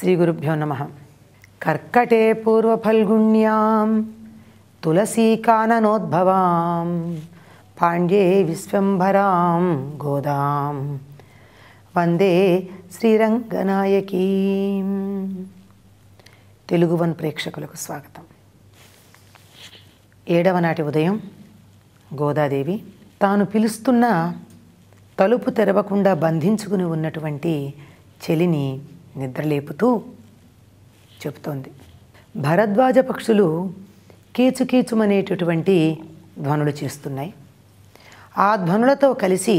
శ్రీగురుభ్యో నమ కర్కటే పూర్వఫల్గుణ్యాం తులసీకాననోద్భవాం పాండ్యే విశ్వంభరాం గోదాం వందే శ్రీరంగనాయకీ తెలుగు వన్ ప్రేక్షకులకు స్వాగతం ఏడవ నాటి ఉదయం గోదాదేవి తాను పిలుస్తున్న తలుపు తెరవకుండా బంధించుకుని ఉన్నటువంటి చెలిని నిద్రలేపుతూ చెబుతోంది భరద్వాజ పక్షులు కీచుకీచుమనేటటువంటి ధ్వనులు చేస్తున్నాయి ఆ ధ్వనులతో కలిసి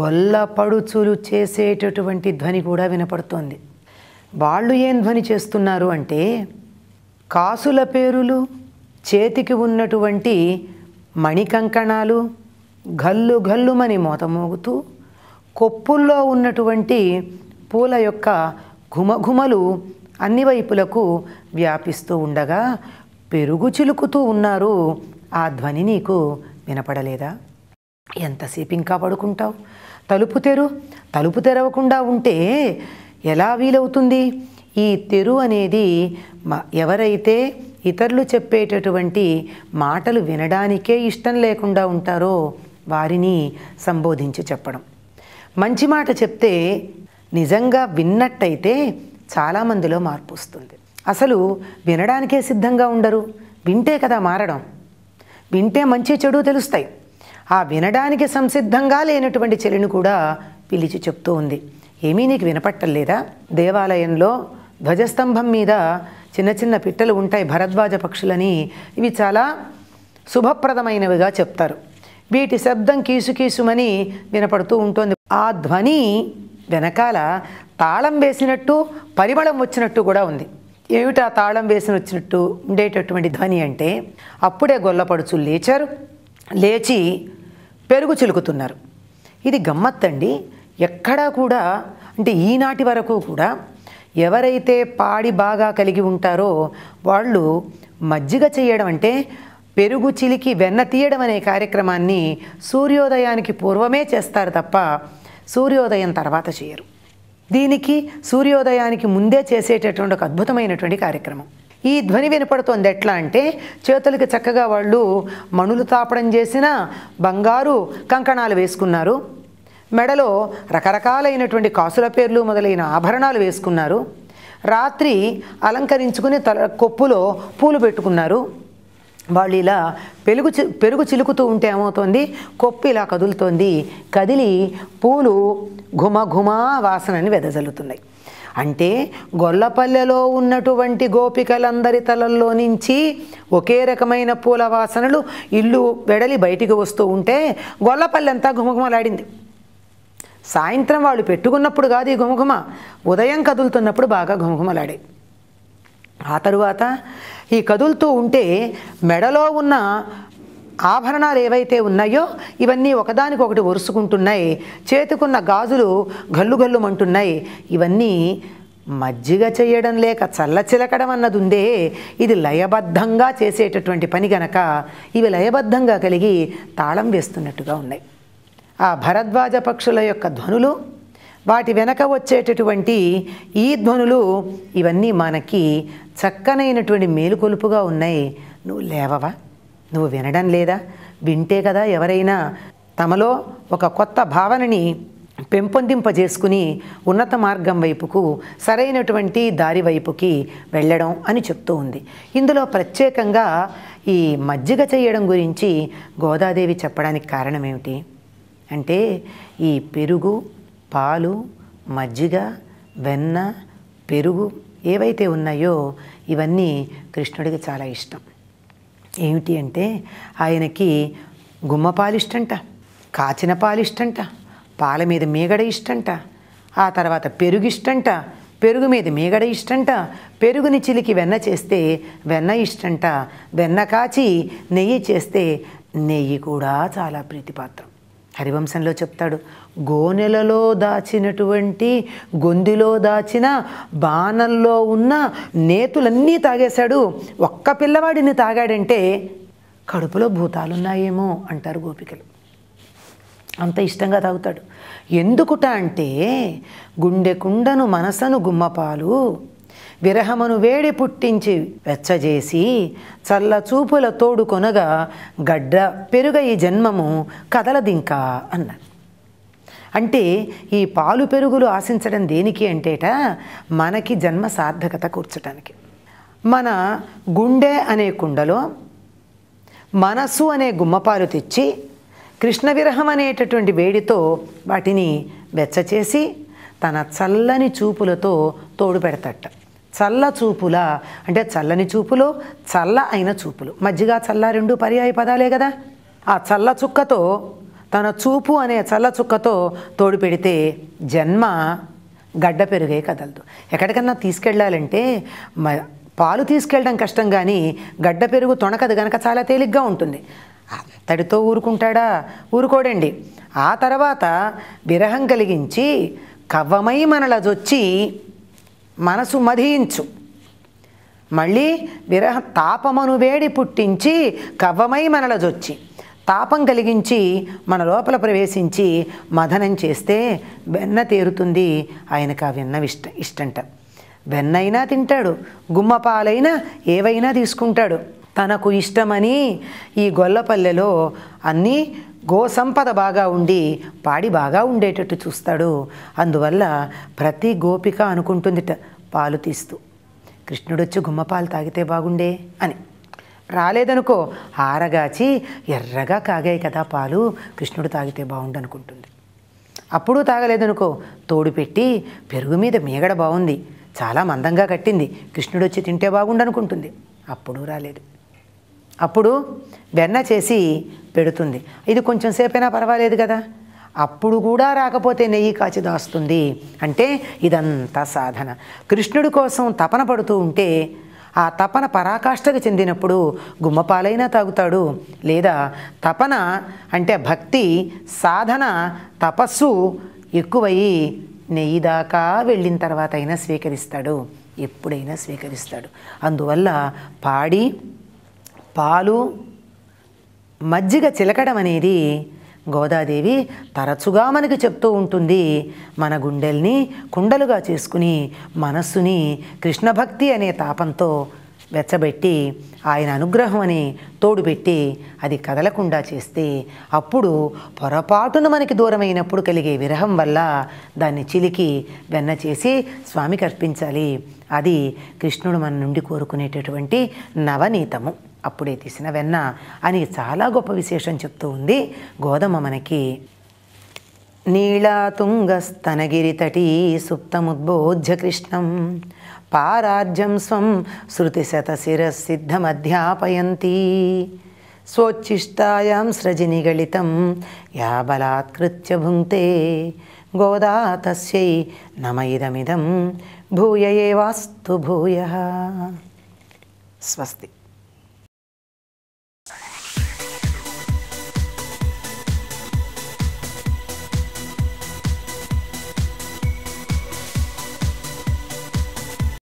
గొల్లపడుచులు చేసేటటువంటి ధ్వని కూడా వినపడుతోంది వాళ్ళు ఏం ధ్వని చేస్తున్నారు అంటే కాసుల పేరులు చేతికి ఉన్నటువంటి మణికంకణాలు గల్లు గల్లుమని మోతమోగుతూ కొప్పుల్లో ఉన్నటువంటి పూల యొక్క ఘుమఘుమలు అన్ని వైపులకు వ్యాపిస్తూ ఉండగా పెరుగు చిలుకుతూ ఉన్నారు ఆ ధ్వని నీకు వినపడలేదా ఎంతసేపు ఇంకా పడుకుంటావు తలుపు తెరు తలుపు తెరవకుండా ఉంటే ఎలా వీలవుతుంది ఈ తెరు అనేది ఎవరైతే ఇతరులు చెప్పేటటువంటి మాటలు వినడానికే ఇష్టం లేకుండా ఉంటారో వారిని సంబోధించి చెప్పడం మంచి మాట చెప్తే నిజంగా విన్నట్టయితే చాలామందిలో మార్పు వస్తుంది అసలు వినడానికే సిద్ధంగా ఉండరు వింటే కదా మారడం వింటే మంచి చెడు తెలుస్తాయి ఆ వినడానికి సంసిద్ధంగా లేనటువంటి చెలిని కూడా పిలిచి చెప్తూ ఉంది ఏమీ నీకు వినపట్టలేదా దేవాలయంలో ధ్వజస్తంభం మీద చిన్న చిన్న పిట్టలు ఉంటాయి భరద్వాజ పక్షులని ఇవి చాలా శుభప్రదమైనవిగా చెప్తారు వీటి శబ్దం కీసుకీసుమని వినపడుతూ ఉంటుంది ఆ ధ్వని వెనకాల తాళం వేసినట్టు పరిమళం వచ్చినట్టు కూడా ఉంది ఏమిటా తాళం వేసిన వచ్చినట్టు ఉండేటటువంటి ధ్వని అంటే అప్పుడే గొల్లపడుచు లేచారు లేచి పెరుగు చిలుకుతున్నారు ఇది గమ్మత్తండి ఎక్కడా కూడా అంటే ఈనాటి వరకు కూడా ఎవరైతే పాడి బాగా కలిగి ఉంటారో వాళ్ళు మజ్జిగ చేయడం అంటే పెరుగు చిలికి వెన్న తీయడం అనే కార్యక్రమాన్ని సూర్యోదయానికి పూర్వమే చేస్తారు తప్ప సూర్యోదయం తర్వాత చేయరు దీనికి సూర్యోదయానికి ముందే చేసేటటువంటి ఒక అద్భుతమైనటువంటి కార్యక్రమం ఈ ధ్వని వినపడుతుంది ఎట్లా అంటే చేతులకి చక్కగా వాళ్ళు మణులు తాపడం చేసిన బంగారు కంకణాలు వేసుకున్నారు మెడలో రకరకాలైనటువంటి కాసుల పేర్లు మొదలైన ఆభరణాలు వేసుకున్నారు రాత్రి అలంకరించుకుని తల కొప్పులో పూలు పెట్టుకున్నారు వాళ్ళు ఇలా పెరుగు పెరుగు చిలుకుతూ ఉంటే ఏమవుతుంది కొప్పి ఇలా కదులుతోంది కదిలి పూలు ఘుమఘుమా వాసనని వెదజల్లుతున్నాయి అంటే గొల్లపల్లెలో ఉన్నటువంటి గోపికలందరి తలల్లో నుంచి ఒకే రకమైన పూల వాసనలు ఇల్లు వెడలి బయటికి వస్తూ ఉంటే గొల్లపల్లె అంతా ఘుమఘుమలాడింది సాయంత్రం వాళ్ళు పెట్టుకున్నప్పుడు కాదు ఈ ఘుమఘుమ ఉదయం కదులుతున్నప్పుడు బాగా ఘుమఘుమలాడాయి ఆ తరువాత ఈ కదులుతూ ఉంటే మెడలో ఉన్న ఆభరణాలు ఏవైతే ఉన్నాయో ఇవన్నీ ఒకదానికొకటి ఒరుసుకుంటున్నాయి చేతుకున్న గాజులు గల్లు గల్లుమంటున్నాయి ఇవన్నీ మజ్జిగ చేయడం లేక చల్లచిలకడం అన్నది ఉందే ఇది లయబద్ధంగా చేసేటటువంటి పని గనక ఇవి లయబద్ధంగా కలిగి తాళం వేస్తున్నట్టుగా ఉన్నాయి ఆ భరద్వాజ పక్షుల యొక్క ధ్వనులు వాటి వెనక వచ్చేటటువంటి ఈ ధ్వనులు ఇవన్నీ మనకి చక్కనైనటువంటి మేలుకొలుపుగా ఉన్నాయి నువ్వు లేవవా నువ్వు వినడం లేదా వింటే కదా ఎవరైనా తమలో ఒక కొత్త భావనని పెంపొందింపజేసుకుని ఉన్నత మార్గం వైపుకు సరైనటువంటి దారి వైపుకి వెళ్ళడం అని చెప్తూ ఉంది ఇందులో ప్రత్యేకంగా ఈ మజ్జిగ చేయడం గురించి గోదాదేవి చెప్పడానికి కారణం ఏమిటి అంటే ఈ పెరుగు పాలు మజ్జిగ వెన్న పెరుగు ఏవైతే ఉన్నాయో ఇవన్నీ కృష్ణుడికి చాలా ఇష్టం ఏమిటి అంటే ఆయనకి గుమ్మపాలు ఇష్టంట కాచిన పాలు ఇష్టంట పాల మీద మీగడ ఇష్టంట ఆ తర్వాత పెరుగు ఇష్టంట పెరుగు మీద మీగడ ఇష్టంట పెరుగుని చిలికి వెన్న చేస్తే వెన్న ఇష్టంట వెన్న కాచి నెయ్యి చేస్తే నెయ్యి కూడా చాలా ప్రీతిపాత్రం హరివంశంలో చెప్తాడు గోనెలలో దాచినటువంటి గొందిలో దాచిన బాణల్లో ఉన్న నేతులన్నీ తాగేశాడు ఒక్క పిల్లవాడిని తాగాడంటే కడుపులో భూతాలున్నాయేమో అంటారు గోపికలు అంత ఇష్టంగా తాగుతాడు ఎందుకుట అంటే గుండె కుండను మనసను గుమ్మపాలు విరహమును వేడి పుట్టించి వెచ్చజేసి చల్ల చూపుల తోడు కొనగా గడ్డ పెరుగ ఈ జన్మము కదలదింక అన్నారు అంటే ఈ పాలు పెరుగులు ఆశించడం దేనికి అంటేట మనకి జన్మ సార్థకత కూర్చడానికి మన గుండె అనే కుండలో మనస్సు అనే గుమ్మపాలు తెచ్చి కృష్ణ విరహం అనేటటువంటి వేడితో వాటిని వెచ్చచేసి తన చల్లని చూపులతో తోడు పెడతట చల్ల చూపుల అంటే చల్లని చూపులు చల్ల అయిన చూపులు మజ్జిగ చల్ల రెండు పర్యాయ పదాలే కదా ఆ చల్ల చుక్కతో తన చూపు అనే చల్ల చుక్కతో తోడు పెడితే జన్మ గడ్డ పెరుగే కదలదు ఎక్కడికన్నా తీసుకెళ్ళాలంటే మ పాలు తీసుకెళ్ళడం కష్టం కానీ గడ్డ పెరుగు తొణకదు గనక చాలా తేలిగ్గా ఉంటుంది అంతటితో ఊరుకుంటాడా ఊరుకోడండి ఆ తర్వాత విరహం కలిగించి కవ్వమై మనలజొచ్చి మనసు మధించు మళ్ళీ విరహ తాపమను వేడి పుట్టించి కవ్వమై మనలజొచ్చి తాపం కలిగించి మన లోపల ప్రవేశించి మథనం చేస్తే వెన్న తేరుతుంది ఆయనకు ఆ వెన్న ఇష్ట ఇష్టంట వెన్నైనా తింటాడు గుమ్మపాలైనా ఏవైనా తీసుకుంటాడు తనకు ఇష్టమని ఈ గొల్లపల్లెలో అన్నీ గోసంపద బాగా ఉండి పాడి బాగా ఉండేటట్టు చూస్తాడు అందువల్ల ప్రతి గోపిక అనుకుంటుందిట పాలు తీస్తూ కృష్ణుడొచ్చి గుమ్మపాలు తాగితే బాగుండే అని రాలేదనుకో ఆరగాచి ఎర్రగా కాగాయి కదా పాలు కృష్ణుడు తాగితే బాగుండు అనుకుంటుంది అప్పుడు తాగలేదనుకో తోడు పెట్టి పెరుగు మీద మీగడ బాగుంది చాలా మందంగా కట్టింది కృష్ణుడు వచ్చి తింటే బాగుండు అనుకుంటుంది అప్పుడు రాలేదు అప్పుడు వెన్న చేసి పెడుతుంది ఇది కొంచెం సేపైనా పర్వాలేదు కదా అప్పుడు కూడా రాకపోతే నెయ్యి కాచి దాస్తుంది అంటే ఇదంతా సాధన కృష్ణుడి కోసం తపన పడుతూ ఉంటే ఆ తపన పరాకాష్ఠకు చెందినప్పుడు గుమ్మపాలైనా తాగుతాడు లేదా తపన అంటే భక్తి సాధన తపస్సు ఎక్కువయ్యి నెయ్యి దాకా వెళ్ళిన తర్వాత అయినా స్వీకరిస్తాడు ఎప్పుడైనా స్వీకరిస్తాడు అందువల్ల పాడి పాలు మజ్జిగ చిలకడం అనేది గోదాదేవి తరచుగా మనకి చెప్తూ ఉంటుంది మన గుండెల్ని కుండలుగా చేసుకుని మనస్సుని కృష్ణభక్తి అనే తాపంతో వెచ్చబెట్టి ఆయన అనుగ్రహం అని తోడుపెట్టి అది కదలకుండా చేస్తే అప్పుడు పొరపాటున మనకి దూరమైనప్పుడు కలిగే విరహం వల్ల దాన్ని చిలికి వెన్న చేసి స్వామికి అర్పించాలి అది కృష్ణుడు మన నుండి కోరుకునేటటువంటి నవనీతము అప్పుడే తీసిన వెన్న అని చాలా గొప్ప విశేషం చెప్తూ ఉంది గోధుమ మనకి నీళాతుంగస్తనగిరితటీ సుప్తముద్బోధ్య కృష్ణం పారార్జం స్వం శృతిశతశిరసిద్ధమధ్యాపయంతి స్వోచ్ఛిష్టాయాం సృజినిగళితం యా బలాత్కృత్య భుంక్తే గోదా తస్యై నమ ఇదమిదం భూయ ఏవాస్తు భూయ స్వస్తి